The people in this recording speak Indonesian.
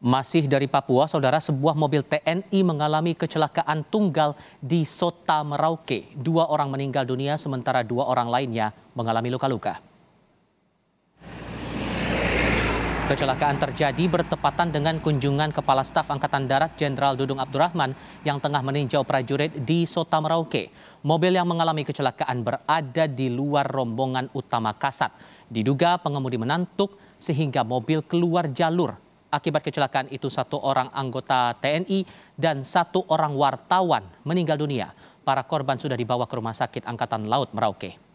Masih dari Papua, saudara sebuah mobil TNI mengalami kecelakaan tunggal di Sota Merauke. Dua orang meninggal dunia sementara dua orang lainnya mengalami luka-luka. Kecelakaan terjadi bertepatan dengan kunjungan Kepala Staf Angkatan Darat Jenderal Dudung Abdurrahman yang tengah meninjau prajurit di Sota Merauke. Mobil yang mengalami kecelakaan berada di luar rombongan utama kasat. Diduga pengemudi menantuk sehingga mobil keluar jalur Akibat kecelakaan itu satu orang anggota TNI dan satu orang wartawan meninggal dunia. Para korban sudah dibawa ke Rumah Sakit Angkatan Laut Merauke.